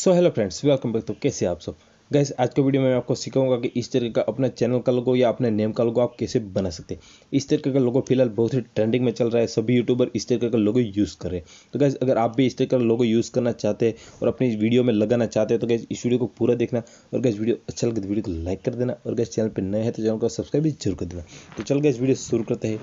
सो hello friends welcome back तो कैसे आप सब गैस आज के वीडियो में मैं आपको सिखाऊंगा कि इस तरीके का अपना चैनल का लोगो या अपने नेम का लोगो आप कैसे बना सकते हैं इस तरीके का लोगो फिलहाल बहुत ही ट्रेंडिंग में चल रहा है सभी यूट्यूबर इस तरीके का लोगो यूज़ कर रहे हैं तो गैस अगर आप भी इस तरीके का लोगो यूज़ करना चाहते हैं और अपनी वीडियो में लगाना चाहते हैं तो गैस इस वीडियो को पूरा देखना और गैस वीडियो अच्छा लगे तो वीडियो को लाइक कर देना और गैस चैनल पर नए हैं तो चैनल को सब्सक्राइब भी जरूर कर देना तो चल गए वीडियो शुरू करते हैं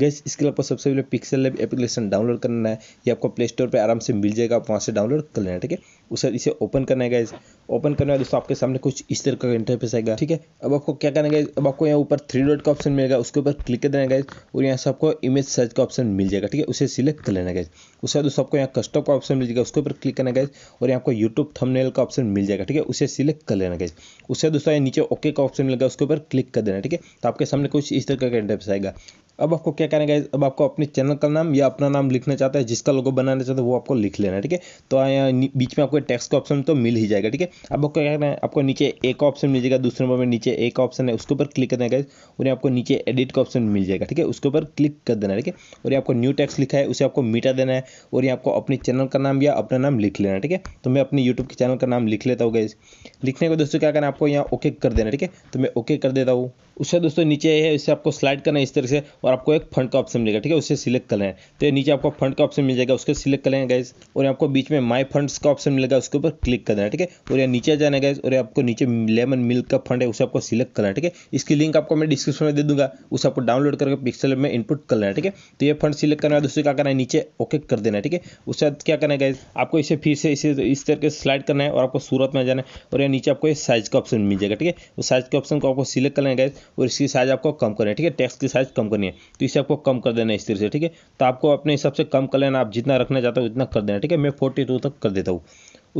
गैस इसके लिए आपको सबसे पहले पिक्सल लैब एप्लीकेशन डाउनलोड करना है ये आपको प्ले स्टोर पर आराम से मिल जाएगा आप वहाँ से डाउनलोड कर लेना ठीक है उसे इसे ओपन करना है गैस ओपन करने वाले दोस्तों आपके सामने कुछ इस तरह का इंटरफेस आएगा ठीक है अब आपको क्या करना है अब आपको यहाँ ऊपर थ्री डॉट का ऑप्शन मिलेगा उसके ऊपर क्लिक कर देना गैस और यहाँ से आपको इमेज सर्च का ऑप्शन मिल जाएगा ठीक है उसे सिलेक्ट कर लेना गैस उसके बाद दोस्तों आपको यहाँ कस्टम का ऑप्शन मिल जाएगा उसके ऊपर क्लिक करना गैस और यहाँ आपको यूट्यूब थमनेल का ऑप्शन मिल जाएगा ठीक है उसे सिलेक्ट कर लेना गैस उसके दोस्तों यहाँ नीचे ओके का ऑप्शन मिलेगा उसके ऊपर क्लिक कर देना ठीक है तो आपके सामने कुछ इस तरह का इंटरफेस आएगा अब आपको क्या करना है अब आपको अपने चैनल का नाम या अपना नाम लिखना चाहता है जिसका लोगो बनाना चाहते हैं वो आपको लिख लेना है ठीक है तो यहाँ बीच में आपको टैक्स का ऑप्शन तो मिल ही जाएगा ठीक है अब आपको क्या करना है आपको नीचे एक ऑप्शन मिल जाएगा दूसरे नंबर में नीचे एक ऑप्शन है उसके ऊपर क्लिक करना है गाइज और आपको नीचे एडिट का ऑप्शन मिल जाएगा ठीक है उसके ऊपर क्लिक कर देना है ठीक है और ये आपको न्यू टैक्स लिखा है उसे आपको मीटा देना है और ये आपको अपने चैनल का नाम या अपना नाम लिख लेना ठीक है तो मैं अपने यूट्यूब के चैनल का नाम लिख लेता हूँ गाइज लिखने को दोस्तों क्या करना है आपको यहाँ ओके कर देना ठीक है तो मैं ओके कर देता हूँ उससे दोस्तों नीचे है इससे आपको स्लाइड करना है इस तरह से और आपको एक फंड का ऑप्शन मिलेगा ठीक है उससे सिलेक्ट करना है तो नीचे आपको फंड का ऑप्शन मिल जाएगा उसके सिलेक्ट कर लेंगे गैस और आपको बीच में माई फंड्स का ऑप्शन मिलेगा उसके ऊपर क्लिक करना है ठीक है और यहाँ नीचे जाना है गैस और आपको नीचे लेमन मिल्क का फंड है उसे आपको सिलेक्ट करना है ठीक है इसकी लिंक आपको मैं डिस्क्रिप्शन में दे दूंगा उसे आपको डाउनलोड करके पिक्सल में इनपुट करना है ठीक है तो ये फंड सिलेक्ट करना है दोस्तों क्या करना है नीचे ओके कर देना है ठीक है उसके बाद क्या करना है गैस आपको इसे फिर से इसे इस तरह के स्लाइड करना है और आपको सूरत में जाना है और यहाँ नीचे आपको साइज का ऑप्शन मिल जाएगा ठीक है उस साइज के ऑप्शन को आपको सिलेक्ट करना है गैस और इसकी साइज़ आपको कम करनी है ठीक है टैक्स की साइज़ कम करनी है तो इसे आपको कम कर देना है इस तरह से ठीक है तो आपको अपने हिसाब से कम कर लेना आप जितना रखना चाहते हो उतना कर देना ठीक है मैं फोर्टी टू तक कर देता हूँ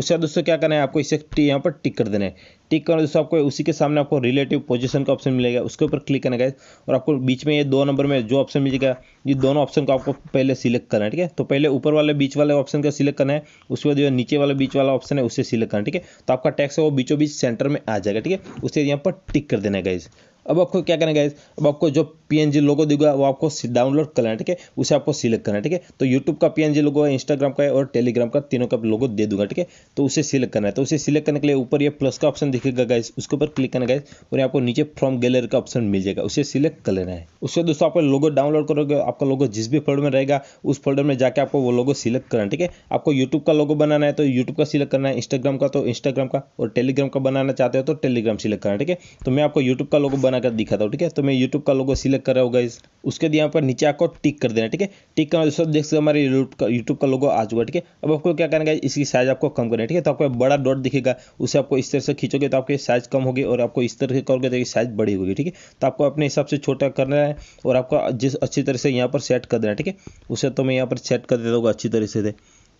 उसके बाद दोस्तों क्या करना है आपको इसे टी यहाँ पर टिक कर देना है टिक करना दोस्तों आपको उसी के सामने आपको रिलेटिव पोजीशन का ऑप्शन मिलेगा उसके ऊपर क्लिक करना है और आपको बीच में ये दो नंबर में जो ऑप्शन मिलेगा ये दोनों ऑप्शन को आपको पहले सिलेक्ट करना है ठीक है तो पहले ऊपर वाले बीच वाले ऑप्शन का सिलेक्ट करना है उसके बाद जो नीचे वाले बीच वाला ऑप्शन है उसे सिलेक्ट करना ठीक है तो आपका टैक्स है वो बीचों बीच सेंटर में आ जाएगा ठीक है उसे यहाँ पर टिक कर देना है गाइज अब आपको क्या करना है अब आपको जो जी लोगो दिखा वो आपको डाउनलोड करना है ठीक है उसे आपको सिलेक्ट करना है ठीक है तो यूट्यूब का जी लोगो है इंस्टाग्राम का है और टेलीग्राम का तीनों का लोगो दे दूंगा ठीक है तो उसे सिलेक्ट करना है तो उसे सिलेक्ट करने के लिए ऊपर ये प्लस का ऑप्शन दिखेगा गाइस उसके ऊपर क्लिक करना गाइस और आपको नीचे फ्रॉम गैलरी का ऑप्शन मिल जाएगा उसे सिलेक्ट कर लेना है उससे दोस्तों आपको लोगो डाउनलोड करोगे आपका लोगो जिस भी फोल्डर में रहेगा उस फोल्डर में जाकर आपको वो लोगो सिलेक्ट करना है ठीक है आपको यूट्यूब का लोगो बनाना है तो यूट्यूब का सिलेक्ट करना है इंस्टाग्राम का तो इंस्टाग्राम का और टेलीग्राम का बनाना चाहते हो तो टेलीग्राम सिलेक्ट करना है ठीक है तो मैं आपको यूट्यूब का लोगो बना बनाकर दिखा था ठीक है तो मैं यूट्यूब का लोगो सिलेक्ट कर रहा हूँ गाइज उसके बाद यहाँ पर नीचे आपको टिक कर देना ठीक है टिक करना दोस्तों देख सकते हमारे यूट्यूब का लोगो आ चुका ठीक है अब आपको क्या करना है इसकी साइज आपको कम करना है ठीक है तो आपको बड़ा डॉट दिखेगा उसे आपको इस तरह से खींचोगे तो आपकी साइज कम होगी और आपको इस तरह से करोगे तो साइज बड़ी होगी ठीक है तो आपको अपने हिसाब से छोटा करना है और आपको जिस अच्छी तरह से यहाँ पर सेट कर देना ठीक है उसे तो मैं यहाँ पर सेट कर देता हूँ अच्छी तरह से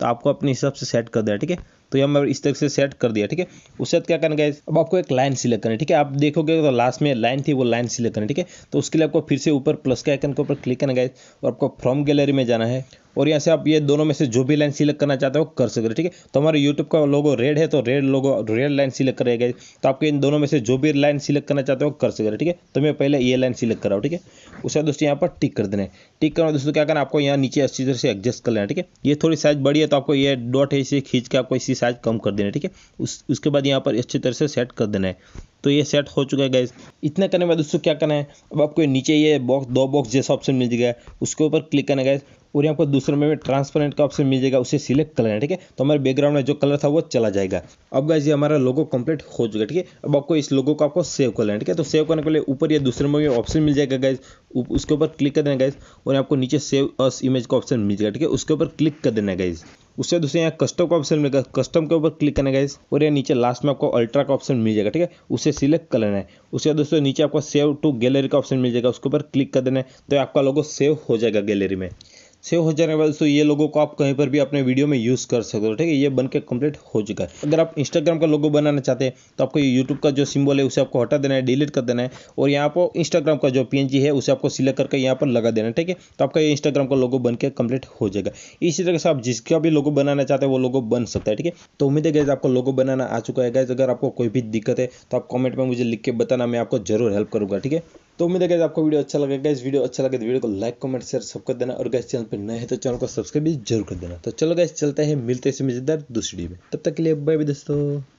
तो आपको अपने हिसाब से सेट कर देना ठीक है तो यहाँ मैं इस तरह से सेट कर दिया ठीक है उसके बाद क्या करना है अब आपको एक लाइन सिलेक्ट करनी है ठीक है आप देखोगे तो लास्ट में लाइन थी वो लाइन सिलेक्ट करनी ठीक है तो उसके लिए आपको फिर से ऊपर प्लस के आइकन के ऊपर क्लिक करना है और आपको फ्रॉम गैलरी में जाना है और यहाँ से आप ये दोनों में से जो भी लाइन सिलेक्ट करना चाहते हो कर सकते हो ठीक है तो हमारे यूट्यूब का लोगो रेड है तो red logo red line select करेगा तो आपको इन दोनों में से जो भी लाइन सिलेक्ट करना चाहते हो कर सकते हो ठीक है तो मैं पहले ये लाइन सिलेक्ट कराओ ठीक है उसके बाद दोस्तों यहाँ पर टिक कर देना है टिक करना दोस्तों क्या करना आपको यहाँ नीचे अच्छी तरह से एडजस्ट कर लेना ठीक है ये थोड़ी साइज बड़ी है तो आपको ये डॉट है इसे खींच के आपको इसी साइज कम कर देना है ठीक है उस उसके बाद यहाँ पर अच्छी तरह से सेट कर देना है तो ये सेट हो चुका है गैस इतना करने के बाद उसको क्या करना है अब आपको नीचे ये बॉक्स दो बॉक्स जैसा ऑप्शन मिल जाएगा उसके ऊपर क्लिक करना गैस और यहाँ पर दूसरे में ट्रांसपेरेंट का ऑप्शन मिल जाएगा उसे सिलेक्ट करना है ठीक है तो हमारे बैकग्राउंड में जो कलर था वो चला जाएगा अब गैस ये हमारा लोगो कंप्लीट हो चुका है ठीक है अब आपको इस लोगो को आपको सेव कर लेना ठीक है तो सेव करने के लिए ऊपर या दूसरे में ऑप्शन मिल जाएगा गैस उसके ऊपर क्लिक कर देना गैस और आपको नीचे सेव अस इमेज का ऑप्शन मिल जाएगा ठीक है उसके ऊपर क्लिक कर देना गैस उससे दूसरे यहाँ कस्टम का ऑप्शन मिलेगा कस्टम के ऊपर क्लिक करना गाइस और यहाँ नीचे लास्ट में आपको अल्ट्रा का ऑप्शन मिल जाएगा ठीक है उसे सिलेक्ट कर लेना है उसके बाद दोस्तों नीचे आपको सेव टू गैलरी का ऑप्शन मिल जाएगा उसके ऊपर क्लिक कर देना है तो आपका लोगो सेव हो जाएगा गैलरी में सेव हो जाने वाले तो ये लोगों को आप कहीं पर भी अपने वीडियो में यूज़ कर सकते हो ठीक है ये बन के कम्प्लीट हो चुका है अगर आप इंस्टाग्राम का लोगो बनाना चाहते हैं तो आपको ये यूट्यूब का जो सिम्बल है उसे आपको हटा देना है डिलीट कर देना है और यहाँ पर इंस्टाग्राम का जो पी है उसे आपको सिलेक्ट करके यहाँ पर लगा देना है ठीक है तो आपका ये इंस्टाग्राम का लोगो बन के कम्प्लीट हो जाएगा इसी तरह से आप जिसका भी लोगो बनाना चाहते हैं वो लोगो बन सकता है ठीक है तो उम्मीद है गैस आपको लोगो बनाना आ चुका है गैस अगर आपको कोई भी दिक्कत है तो आप कॉमेंट में मुझे लिख के बताना मैं आपको जरूर हेल्प करूँगा ठीक है तो उम्मीद है गैस आपको वीडियो अच्छा लगेगा इस वीडियो अच्छा लगे तो वीडियो को लाइक कमेंट शेयर सब कर देना और गैस चैनल पर नए हैं तो चैनल को सब्सक्राइब भी जरूर कर देना तो चलो गैस चलते हैं मिलते हैं दूसरी में तब तक के लिए बाय बाय दोस्तों